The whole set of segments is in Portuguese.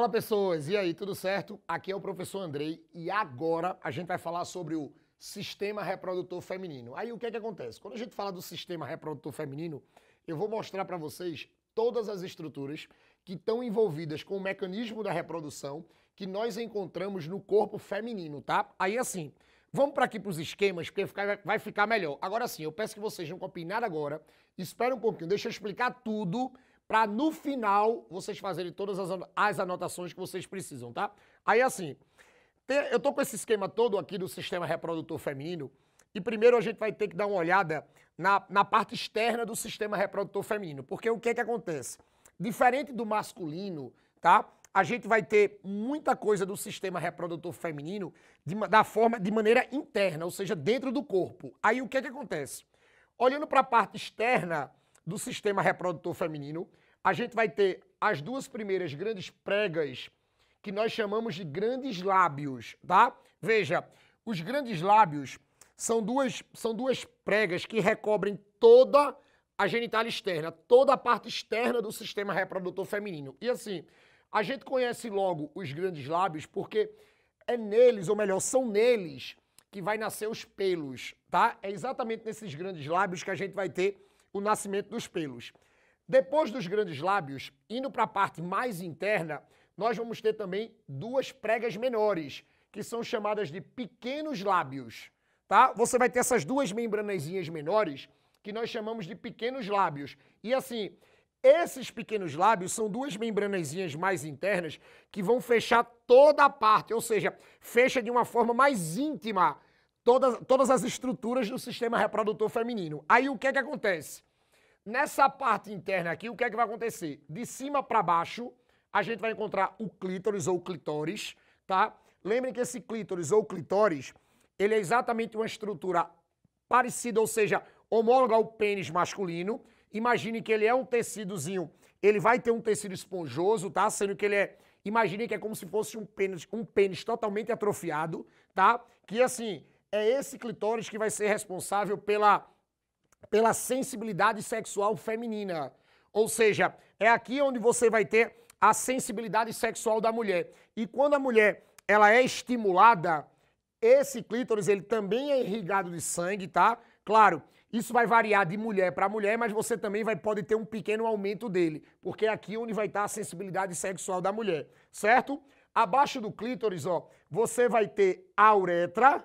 Fala pessoas, e aí, tudo certo? Aqui é o professor Andrei e agora a gente vai falar sobre o sistema reprodutor feminino. Aí o que é que acontece? Quando a gente fala do sistema reprodutor feminino, eu vou mostrar para vocês todas as estruturas que estão envolvidas com o mecanismo da reprodução que nós encontramos no corpo feminino, tá? Aí assim, Vamos para aqui para os esquemas, porque vai ficar melhor. Agora sim, eu peço que vocês não copiem nada agora. Espera um pouquinho, deixa eu explicar tudo para no final vocês fazerem todas as, as anotações que vocês precisam, tá? Aí assim, tem, eu tô com esse esquema todo aqui do sistema reprodutor feminino e primeiro a gente vai ter que dar uma olhada na, na parte externa do sistema reprodutor feminino, porque o que é que acontece? Diferente do masculino, tá? A gente vai ter muita coisa do sistema reprodutor feminino de, da forma de maneira interna, ou seja, dentro do corpo. Aí o que é que acontece? Olhando para a parte externa, do sistema reprodutor feminino, a gente vai ter as duas primeiras grandes pregas que nós chamamos de grandes lábios, tá? Veja, os grandes lábios são duas, são duas pregas que recobrem toda a genital externa, toda a parte externa do sistema reprodutor feminino. E assim, a gente conhece logo os grandes lábios porque é neles, ou melhor, são neles que vai nascer os pelos, tá? É exatamente nesses grandes lábios que a gente vai ter o nascimento dos pelos. Depois dos grandes lábios, indo para a parte mais interna, nós vamos ter também duas pregas menores, que são chamadas de pequenos lábios, tá? Você vai ter essas duas membranazinhas menores que nós chamamos de pequenos lábios. E assim, esses pequenos lábios são duas membranazinhas mais internas que vão fechar toda a parte, ou seja, fecha de uma forma mais íntima todas, todas as estruturas do sistema reprodutor feminino. Aí o que é que acontece? Nessa parte interna aqui, o que é que vai acontecer? De cima para baixo, a gente vai encontrar o clítoris ou clitóris, tá? Lembrem que esse clítoris ou clitóris, ele é exatamente uma estrutura parecida, ou seja, homóloga ao pênis masculino. Imagine que ele é um tecidozinho, ele vai ter um tecido esponjoso, tá? Sendo que ele é, imagine que é como se fosse um pênis, um pênis totalmente atrofiado, tá? Que assim, é esse clitóris que vai ser responsável pela, pela sensibilidade sexual feminina. Ou seja, é aqui onde você vai ter a sensibilidade sexual da mulher. E quando a mulher ela é estimulada, esse clítoris ele também é irrigado de sangue, tá? Claro, isso vai variar de mulher para mulher, mas você também vai, pode ter um pequeno aumento dele, porque é aqui onde vai estar tá a sensibilidade sexual da mulher, certo? Abaixo do clítoris, ó, você vai ter a uretra,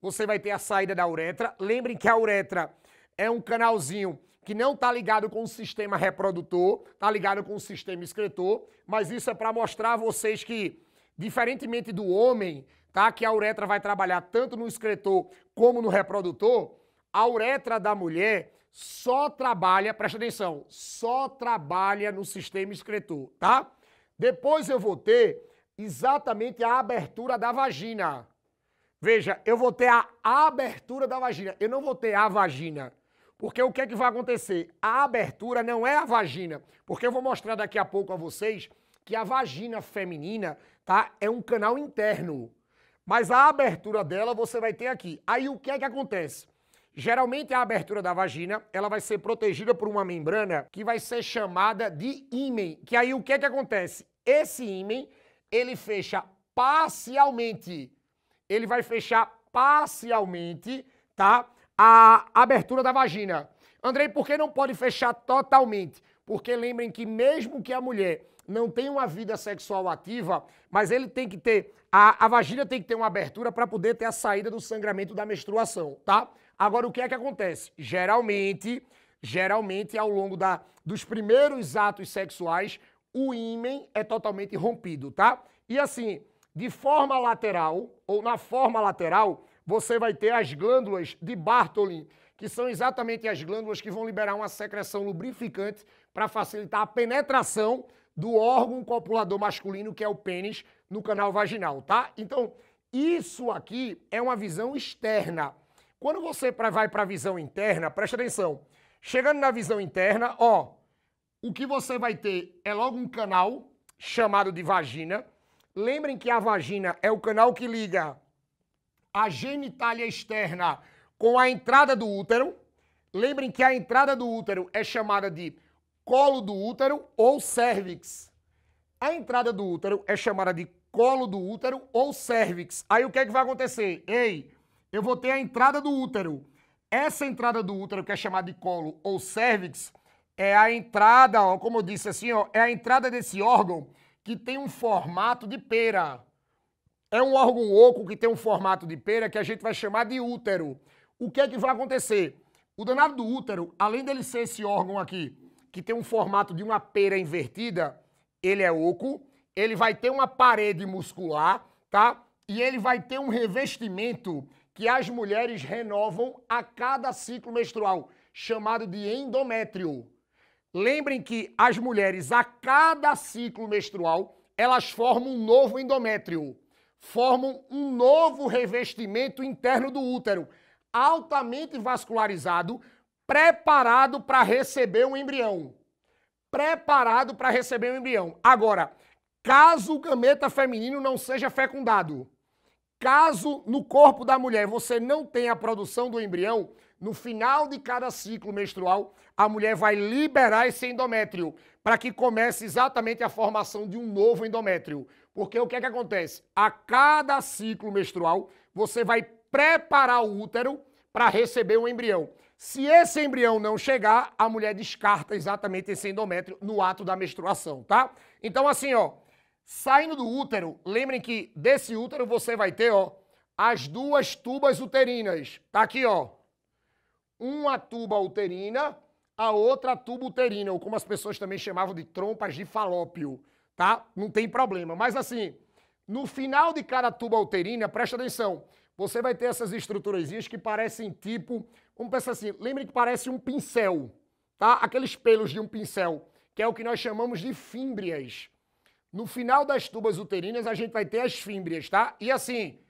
você vai ter a saída da uretra. Lembrem que a uretra é um canalzinho que não está ligado com o sistema reprodutor, está ligado com o sistema excretor, mas isso é para mostrar a vocês que, diferentemente do homem, tá? que a uretra vai trabalhar tanto no excretor como no reprodutor, a uretra da mulher só trabalha, presta atenção, só trabalha no sistema excretor, tá? Depois eu vou ter exatamente a abertura da vagina. Veja, eu vou ter a abertura da vagina. Eu não vou ter a vagina. Porque o que é que vai acontecer? A abertura não é a vagina. Porque eu vou mostrar daqui a pouco a vocês que a vagina feminina, tá? É um canal interno. Mas a abertura dela você vai ter aqui. Aí o que é que acontece? Geralmente a abertura da vagina, ela vai ser protegida por uma membrana que vai ser chamada de ímen. Que aí o que é que acontece? Esse ímen, ele fecha parcialmente ele vai fechar parcialmente, tá? A abertura da vagina. Andrei, por que não pode fechar totalmente? Porque lembrem que mesmo que a mulher não tenha uma vida sexual ativa, mas ele tem que ter a, a vagina tem que ter uma abertura para poder ter a saída do sangramento da menstruação, tá? Agora o que é que acontece? Geralmente, geralmente ao longo da, dos primeiros atos sexuais, o ímen é totalmente rompido, tá? E assim, de forma lateral, ou na forma lateral, você vai ter as glândulas de Bartholin, que são exatamente as glândulas que vão liberar uma secreção lubrificante para facilitar a penetração do órgão copulador masculino, que é o pênis, no canal vaginal, tá? Então, isso aqui é uma visão externa. Quando você vai para a visão interna, presta atenção. Chegando na visão interna, ó, o que você vai ter é logo um canal chamado de vagina, Lembrem que a vagina é o canal que liga a genitália externa com a entrada do útero. Lembrem que a entrada do útero é chamada de colo do útero ou cervix. A entrada do útero é chamada de colo do útero ou cervix. Aí o que é que vai acontecer? Ei, eu vou ter a entrada do útero. Essa entrada do útero, que é chamada de colo ou cervix, é a entrada, ó, como eu disse assim, ó, é a entrada desse órgão que tem um formato de pera. É um órgão oco que tem um formato de pera que a gente vai chamar de útero. O que é que vai acontecer? O danado do útero, além dele ser esse órgão aqui, que tem um formato de uma pera invertida, ele é oco, ele vai ter uma parede muscular, tá? E ele vai ter um revestimento que as mulheres renovam a cada ciclo menstrual, chamado de endométrio. Lembrem que as mulheres, a cada ciclo menstrual, elas formam um novo endométrio, formam um novo revestimento interno do útero, altamente vascularizado, preparado para receber um embrião. Preparado para receber um embrião. Agora, caso o gameta feminino não seja fecundado, caso no corpo da mulher você não tenha a produção do embrião, no final de cada ciclo menstrual, a mulher vai liberar esse endométrio para que comece exatamente a formação de um novo endométrio. Porque o que é que acontece? A cada ciclo menstrual, você vai preparar o útero para receber um embrião. Se esse embrião não chegar, a mulher descarta exatamente esse endométrio no ato da menstruação, tá? Então assim, ó, saindo do útero, lembrem que desse útero você vai ter, ó, as duas tubas uterinas. Tá aqui, ó. Uma tuba uterina, a outra tuba uterina, ou como as pessoas também chamavam de trompas de falópio, tá? Não tem problema. Mas assim, no final de cada tuba uterina, presta atenção, você vai ter essas estruturazinhas que parecem tipo, vamos pensar assim, lembre que parece um pincel, tá? Aqueles pelos de um pincel, que é o que nós chamamos de fímbrias. No final das tubas uterinas, a gente vai ter as fímbrias, tá? E assim,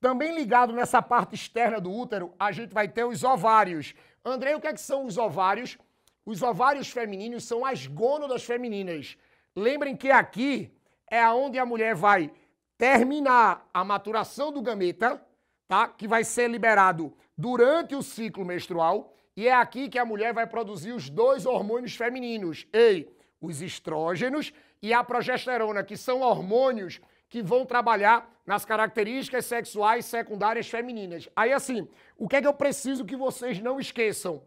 também ligado nessa parte externa do útero, a gente vai ter os ovários. Andrei, o que, é que são os ovários? Os ovários femininos são as gônadas femininas. Lembrem que aqui é onde a mulher vai terminar a maturação do gameta, tá? Que vai ser liberado durante o ciclo menstrual e é aqui que a mulher vai produzir os dois hormônios femininos, ei, os estrógenos e a progesterona, que são hormônios que vão trabalhar nas características sexuais secundárias femininas. Aí, assim, o que é que eu preciso que vocês não esqueçam?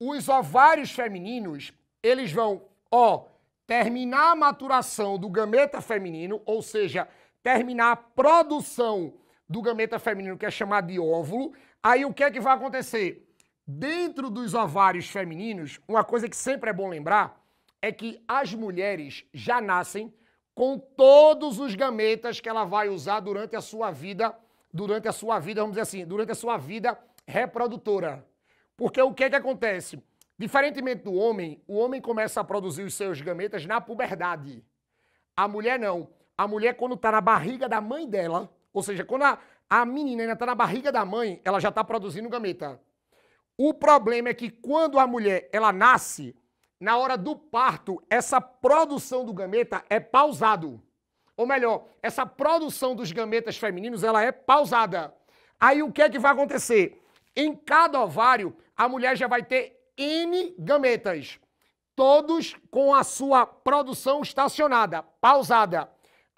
Os ovários femininos, eles vão, ó, terminar a maturação do gameta feminino, ou seja, terminar a produção do gameta feminino, que é chamado de óvulo. Aí, o que é que vai acontecer? Dentro dos ovários femininos, uma coisa que sempre é bom lembrar é que as mulheres já nascem com todos os gametas que ela vai usar durante a sua vida, durante a sua vida, vamos dizer assim, durante a sua vida reprodutora. Porque o que é que acontece? Diferentemente do homem, o homem começa a produzir os seus gametas na puberdade. A mulher não. A mulher, quando está na barriga da mãe dela, ou seja, quando a, a menina ainda está na barriga da mãe, ela já está produzindo gameta. O problema é que quando a mulher ela nasce, na hora do parto, essa produção do gameta é pausado. Ou melhor, essa produção dos gametas femininos, ela é pausada. Aí o que é que vai acontecer? Em cada ovário, a mulher já vai ter N gametas, todos com a sua produção estacionada, pausada.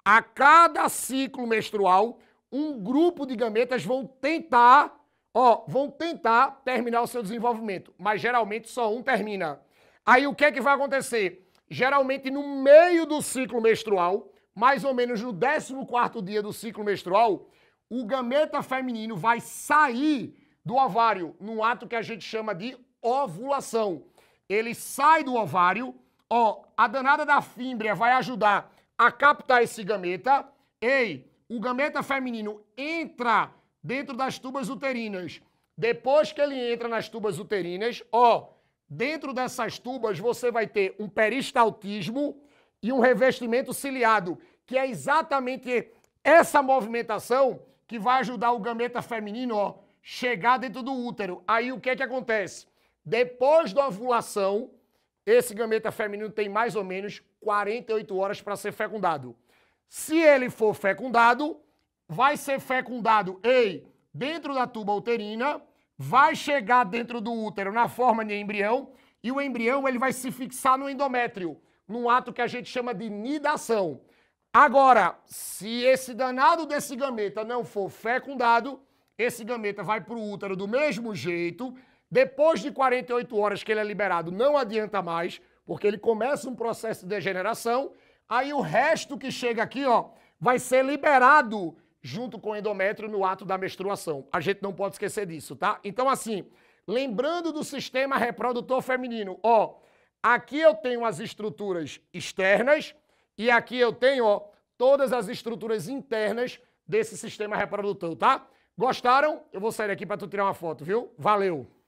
A cada ciclo menstrual, um grupo de gametas vão tentar, ó, vão tentar terminar o seu desenvolvimento, mas geralmente só um termina. Aí o que é que vai acontecer? Geralmente no meio do ciclo menstrual, mais ou menos no 14 dia do ciclo menstrual, o gameta feminino vai sair do ovário num ato que a gente chama de ovulação. Ele sai do ovário, ó, a danada da fímbria vai ajudar a captar esse gameta. Ei, o gameta feminino entra dentro das tubas uterinas. Depois que ele entra nas tubas uterinas, ó, Dentro dessas tubas você vai ter um peristaltismo e um revestimento ciliado, que é exatamente essa movimentação que vai ajudar o gameta feminino a chegar dentro do útero. Aí o que é que acontece? Depois da ovulação, esse gameta feminino tem mais ou menos 48 horas para ser fecundado. Se ele for fecundado, vai ser fecundado, ei, dentro da tuba uterina vai chegar dentro do útero na forma de embrião e o embrião ele vai se fixar no endométrio, num ato que a gente chama de nidação. Agora, se esse danado desse gameta não for fecundado, esse gameta vai para o útero do mesmo jeito. Depois de 48 horas que ele é liberado, não adianta mais, porque ele começa um processo de degeneração. Aí o resto que chega aqui, ó, vai ser liberado junto com o endométrio no ato da menstruação. A gente não pode esquecer disso, tá? Então, assim, lembrando do sistema reprodutor feminino, ó, aqui eu tenho as estruturas externas e aqui eu tenho, ó, todas as estruturas internas desse sistema reprodutor, tá? Gostaram? Eu vou sair aqui para tu tirar uma foto, viu? Valeu!